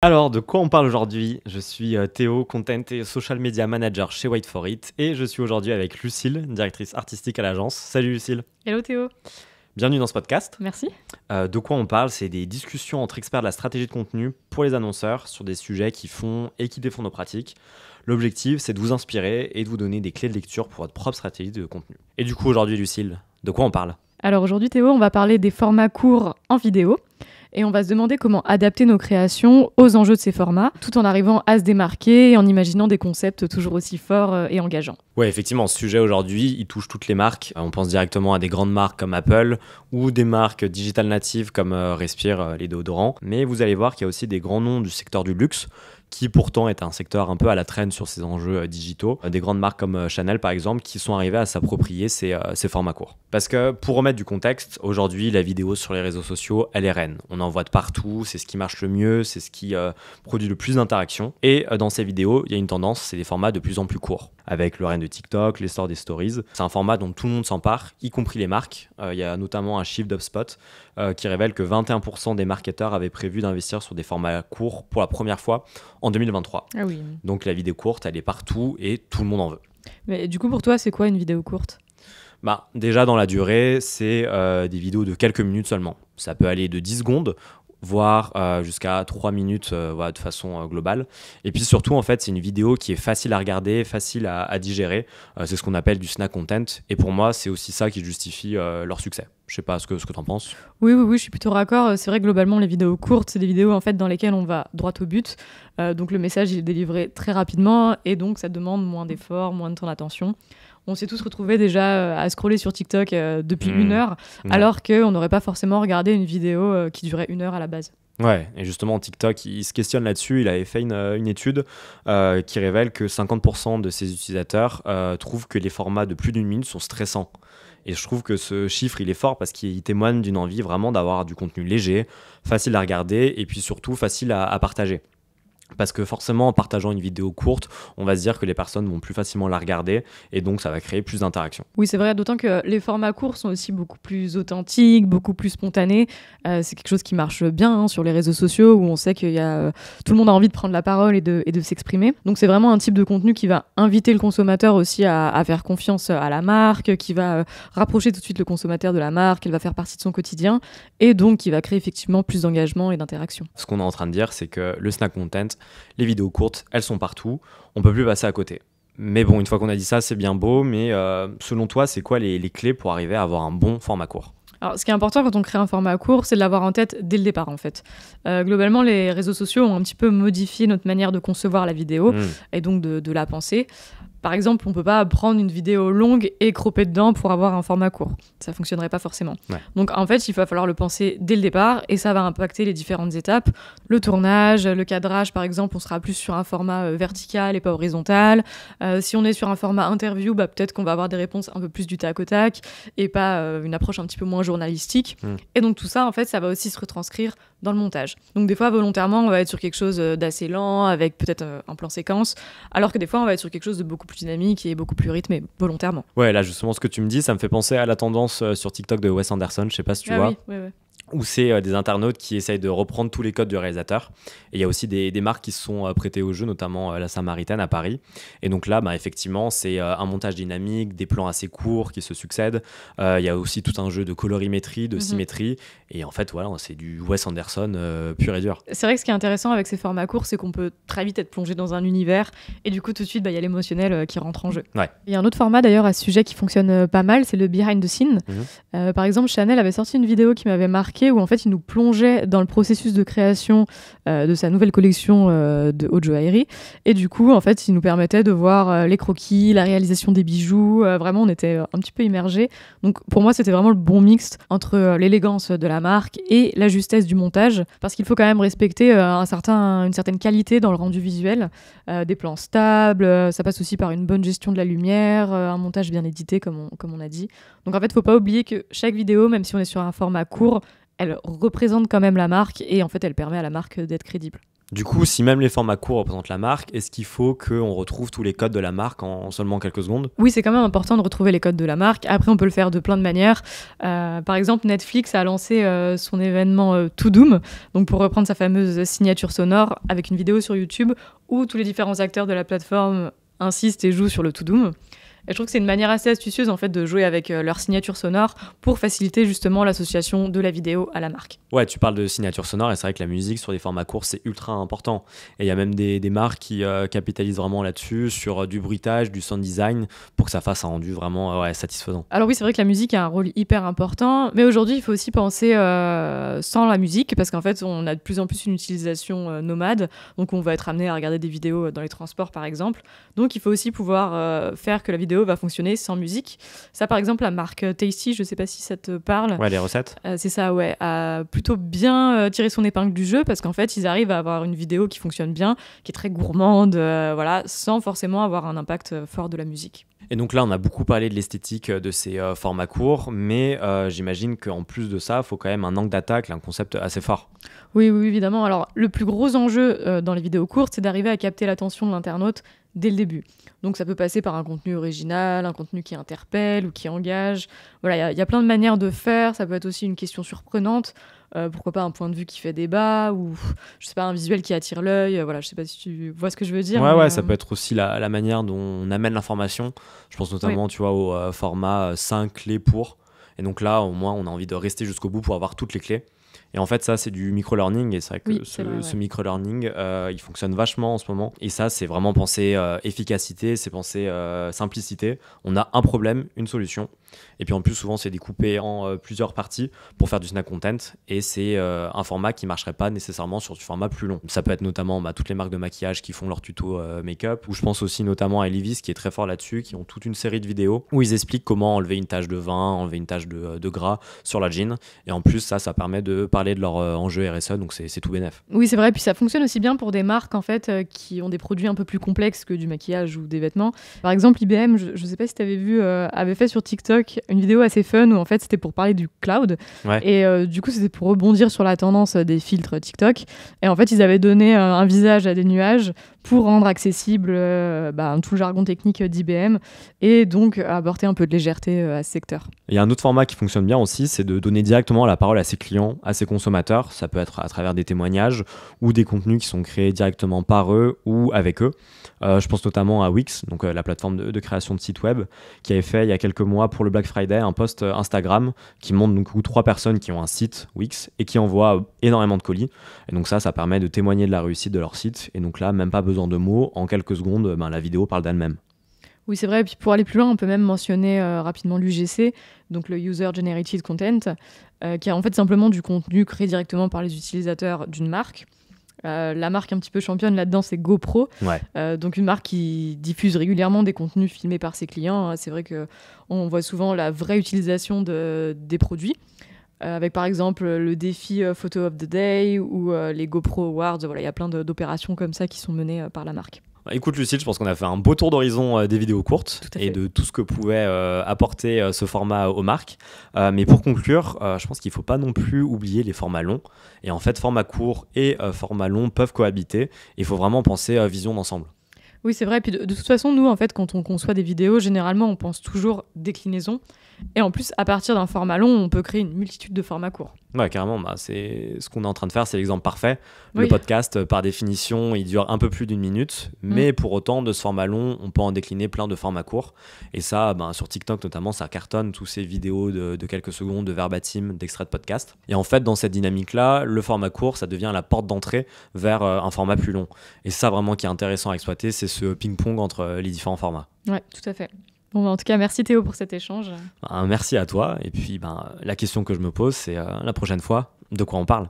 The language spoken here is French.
Alors, de quoi on parle aujourd'hui Je suis euh, Théo, content et social media manager chez White For It, et je suis aujourd'hui avec Lucille, directrice artistique à l'agence. Salut Lucille Hello Théo Bienvenue dans ce podcast. Merci. Euh, de quoi on parle C'est des discussions entre experts de la stratégie de contenu pour les annonceurs sur des sujets qui font et qui défendent nos pratiques. L'objectif, c'est de vous inspirer et de vous donner des clés de lecture pour votre propre stratégie de contenu. Et du coup, aujourd'hui, Lucille, de quoi on parle Alors aujourd'hui, Théo, on va parler des formats courts en vidéo. Et on va se demander comment adapter nos créations aux enjeux de ces formats, tout en arrivant à se démarquer et en imaginant des concepts toujours aussi forts euh, et engageants. Oui, effectivement, ce sujet aujourd'hui, il touche toutes les marques. Euh, on pense directement à des grandes marques comme Apple ou des marques digitales natives comme euh, Respire les déodorants. Mais vous allez voir qu'il y a aussi des grands noms du secteur du luxe qui pourtant est un secteur un peu à la traîne sur ces enjeux euh, digitaux. Euh, des grandes marques comme euh, Chanel, par exemple, qui sont arrivées à s'approprier ces, formats courts. Parce que, pour remettre du contexte, aujourd'hui, la vidéo sur les réseaux sociaux, elle est reine. On en voit de partout, c'est ce qui marche le mieux, c'est ce qui produit le plus d'interactions. Et dans ces vidéos, il y a une tendance, c'est des formats de plus en plus courts avec le règne de TikTok, l'essor des stories. C'est un format dont tout le monde s'empare, y compris les marques. Euh, il y a notamment un chiffre d'UpSpot euh, qui révèle que 21% des marketeurs avaient prévu d'investir sur des formats courts pour la première fois en 2023. Ah Donc la vidéo courte, elle est partout et tout le monde en veut. Mais du coup, pour toi, c'est quoi une vidéo courte bah, déjà dans la durée, c'est euh, des vidéos de quelques minutes seulement. Ça peut aller de 10 secondes voire euh, jusqu'à 3 minutes euh, de façon euh, globale. Et puis surtout, en fait, c'est une vidéo qui est facile à regarder, facile à, digérer. c'est ce qu'on appelle du snack content. Et pour moi, c'est aussi ça qui justifie leur succès. Je sais pas ce que, ce que tu en penses. Oui, oui, oui, je suis plutôt d'accord, C'est vrai, globalement, les vidéos courtes, c'est des vidéos en fait, dans lesquelles on va droit au but. donc le message est délivré très rapidement et donc ça demande moins d'efforts, moins de ton d'attention on s'est tous retrouvés déjà euh, à scroller sur TikTok euh, depuis hmm. une heure, hmm. alors qu'on n'aurait pas forcément regardé une vidéo euh, qui durait une heure à la base. Ouais, et justement, TikTok, il se questionne là-dessus. Il avait fait une, étude qui révèle que 50% de ses utilisateurs trouvent que les formats de plus d'une minute sont stressants. Et je trouve que ce chiffre, il est fort parce qu'il témoigne d'une envie vraiment d'avoir du contenu léger, facile à regarder et puis surtout facile à partager. Parce que forcément, en partageant une vidéo courte, on va se dire que les personnes vont plus facilement la regarder et donc ça va créer plus d'interactions. Oui, c'est vrai, d'autant que les formats courts sont aussi beaucoup plus authentiques, beaucoup plus spontanés. Euh, c'est quelque chose qui marche bien hein, sur les réseaux sociaux où on sait que euh, tout le monde a envie de prendre la parole et de, s'exprimer. Donc c'est vraiment un type de contenu qui va inviter le consommateur aussi à, faire confiance à la marque, qui va euh, rapprocher tout de suite le consommateur de la marque, elle va faire partie de son quotidien et donc qui va créer effectivement plus d'engagement et d'interaction. Ce qu'on est en train de dire, c'est que le snack content, les vidéos courtes, elles sont partout. On peut plus passer à côté. Mais bon, une fois qu'on a dit ça, c'est bien beau. Mais euh, selon toi, c'est quoi les, clés pour arriver à avoir un bon format court alors, ce qui est important quand on crée un format court, c'est de l'avoir en tête dès le départ, en fait. Euh, globalement, les réseaux sociaux ont un petit peu modifié notre manière de concevoir la vidéo hmm. et donc de, de la penser. Par exemple, on peut pas prendre une vidéo longue et cropper dedans pour avoir un format court. Ça fonctionnerait pas forcément. Donc en fait, il va falloir le penser dès le départ et ça va impacter les différentes étapes. Le tournage, le cadrage, par exemple, on sera plus sur un format euh, vertical et pas horizontal. Euh, si on est sur un format interview, bah, peut-être qu'on va avoir des réponses un peu plus du tac au tac et pas euh, une approche un petit peu moins journalistique. Hmm. Et donc tout ça, en fait, ça va aussi se retranscrire dans le montage. Donc des fois, volontairement, on va être sur quelque chose euh, d'assez lent, avec peut-être euh, un plan séquence, alors que des fois, on va être sur quelque chose de beaucoup plus dynamique et beaucoup plus rythmé, volontairement. Ouais, là, justement, ce que tu me dis, ça me fait penser à la tendance euh, sur TikTok de Wes Anderson, je sais pas si tu ah vois. Oui, oui, oui où c'est euh, des internautes qui essayent de reprendre tous les codes du réalisateur. Et il y a aussi des, marques qui se sont euh, prêtées au jeu, notamment euh, La Samaritaine à Paris. Et donc là, bah, effectivement, c'est un montage dynamique, des plans assez courts qui se succèdent. il y a aussi tout un jeu de colorimétrie, de mhm. symétrie. Et en fait, voilà, c'est du Wes Anderson pur et dur. C'est vrai que ce qui est intéressant avec ces formats courts, c'est qu'on peut très vite être plongé dans un univers. Et du coup, tout de suite, bah, il y a l'émotionnel qui rentre en jeu. Il y a un autre format d'ailleurs à ce sujet qui fonctionne pas mal, c'est le behind the scene. Mhm. par exemple, Chanel avait sorti une vidéo qui m'avait marqué où en fait il nous plongeait dans le processus de création euh, de sa nouvelle collection euh, de haute joaillerie. Et du coup, en fait, il nous permettait de voir euh, les croquis, la réalisation des bijoux. vraiment, on était un petit peu immergé. Donc pour moi, c'était vraiment le bon mix entre l'élégance de la marque et la justesse du montage, parce qu'il faut quand même respecter un certain, une certaine qualité dans le rendu visuel, des plans stables. Ça passe aussi par une bonne gestion de la lumière, un montage bien édité, comme on, comme on a dit. Donc en fait, faut pas oublier que chaque vidéo, même si on est sur un format court, elle représente quand même la marque et en fait, elle permet à la marque d'être crédible. Du coup, si même les formats courts représentent la marque, est-ce qu'il faut qu'on retrouve tous les codes de la marque en seulement quelques secondes Oui, c'est quand même important de retrouver les codes de la marque. Après, on peut le faire de plein de manières. Euh, par exemple, Netflix a lancé euh, son événement euh, To Doom, donc pour reprendre sa fameuse signature sonore, avec une vidéo sur YouTube où tous les différents acteurs de la plateforme insistent et jouent sur le To Doom. Et je trouve que c'est une manière assez astucieuse en fait de jouer avec euh, leur signature sonore pour faciliter justement l'association de la vidéo à la marque. Ouais, tu parles de signature sonore et c'est vrai que la musique sur des formats courts c'est ultra important. Et il y a même des, marques qui euh, capitalisent vraiment là-dessus sur euh, du bruitage, du sound design pour que ça fasse un rendu vraiment satisfaisant. Alors oui, c'est vrai que la musique a un rôle hyper important, mais aujourd'hui il faut aussi penser sans la musique parce qu'en fait on a de plus en plus une utilisation nomade, donc on va être amené à regarder des vidéos dans les transports par exemple. Donc il faut aussi pouvoir faire que la vidéo va fonctionner sans musique. Ça, par exemple, la marque Tasty, je ne sais pas si ça te parle. Ouais, les recettes. Euh, c'est ça, ouais. A plutôt bien euh, tiré son épingle du jeu parce qu'en fait, ils arrivent à avoir une vidéo qui fonctionne bien, qui est très gourmande, euh, voilà, sans forcément avoir un impact fort de la musique. Et donc là, on a beaucoup parlé de l'esthétique euh, de ces euh, formats courts, mais euh, j'imagine qu'en plus de ça, il faut quand même un angle d'attaque, un concept assez fort. Oui, oui, évidemment. Alors, le plus gros enjeu dans les vidéos courtes, c'est d'arriver à capter l'attention de l'internaute dès le début. Donc, ça peut passer par un contenu original, un contenu qui interpelle ou qui engage. Voilà, il y, a plein de manières de faire. Ça peut être aussi une question surprenante. Euh, pourquoi pas un point de vue qui fait débat ou je sais pas un visuel qui attire l'œil. Euh, voilà, je sais pas si tu vois ce que je veux dire. Ouais, ouais, ça euh, peut être aussi la, manière dont on amène l'information. Je pense notamment, tu vois, au format 5 clés pour. Et donc là, au moins, on a envie de rester jusqu'au bout pour avoir toutes les clés. Et en fait, ça, c'est du micro-learning. Et c'est vrai que ce, micro-learning, euh, il fonctionne vachement en ce moment. Et ça, c'est vraiment penser euh, efficacité, c'est penser euh, simplicité. On a un problème, une solution. Et puis en plus, souvent, c'est découpé en plusieurs parties pour faire du snack content. Et c'est un format qui ne marcherait pas nécessairement sur du format plus long. Ça peut être notamment bah, toutes les marques de maquillage qui font leur tuto make-up. Ou je pense aussi notamment à Levi's qui est très fort là-dessus, qui ont toute une série de vidéos où ils expliquent comment enlever une tache de vin, enlever une tache de, de gras sur la jean. Et en plus, ça, ça permet de parler de leur euh, enjeu RSE, donc c'est tout bénef. Oui, c'est vrai, puis ça fonctionne aussi bien pour des marques en fait euh, qui ont des produits un peu plus complexes que du maquillage ou des vêtements. Par exemple, IBM, je sais pas si tu avais vu, euh, avait fait sur TikTok une vidéo assez fun où en fait c'était pour parler du cloud. Et du coup, c'était pour rebondir sur la tendance des filtres TikTok. Et en fait, ils avaient donné un visage à des nuages pour rendre accessible euh, bah, tout le jargon technique d'IBM et donc apporter un peu de légèreté euh, à ce secteur. Il y a un autre format qui fonctionne bien aussi, c'est de donner directement la parole à ses clients, à ses consommateurs. Ça peut être à travers des témoignages ou des contenus qui sont créés directement par eux ou avec eux. Euh, je pense notamment à Wix, donc la plateforme de, création de sites web, qui avait fait il y a quelques mois pour le Black Friday un post Instagram qui montre donc trois personnes qui ont un site Wix et qui envoient énormément de colis. Et donc ça, ça permet de témoigner de la réussite de leur site. Et donc là, même pas besoin en deux mots, en quelques secondes, ben, la vidéo parle d'elle-même. Oui, c'est vrai. Et puis pour aller plus loin, on peut même mentionner euh, rapidement l'UGC, donc le User Generated Content, euh, qui est en fait simplement du contenu créé directement par les utilisateurs d'une marque. Euh, la marque un petit peu championne là-dedans, c'est GoPro. donc une marque qui diffuse régulièrement des contenus filmés par ses clients. Hein, c'est vrai que on voit souvent la vraie utilisation des produits. Euh, avec par exemple euh, le défi euh, Photo of the Day ou les GoPro Awards. Voilà, il y a plein d'opérations comme ça qui sont menées par la marque. Bah, écoute Lucille, je pense qu'on a fait un beau tour d'horizon des vidéos courtes et de tout ce que pouvait apporter ce format aux marques. mais pour conclure, je pense qu'il ne faut pas non plus oublier les formats longs. Et en fait, format court et format long peuvent cohabiter. Il faut vraiment penser à vision d'ensemble. Oui, c'est vrai. Et de, de, toute façon, nous, en fait, quand on conçoit des vidéos, généralement, on pense toujours déclinaison. Et en plus, à partir d'un format long, on peut créer une multitude de formats courts. Ouais, carrément. Bah, c'est ce qu'on est en train de faire, c'est l'exemple parfait. Le podcast, euh, par définition, il dure un peu plus d'une minute, mm. mais pour autant, de ce format long, on peut en décliner plein de formats courts. Et ça, ben, sur TikTok notamment, ça cartonne tous ces vidéos de, quelques secondes, de verbatim, d'extraits de podcast. Et en fait, dans cette dynamique-là, le format court, ça devient la porte d'entrée vers euh, un format plus long. Et ça, vraiment, qui est intéressant à exploiter, c'est ce ping-pong entre euh, les différents formats. Ouais, tout à fait. Bah, en tout cas, merci Théo pour cet échange. Bah, merci à toi. Et puis, ben, la question que je me pose, c'est euh, la prochaine fois, de quoi on parle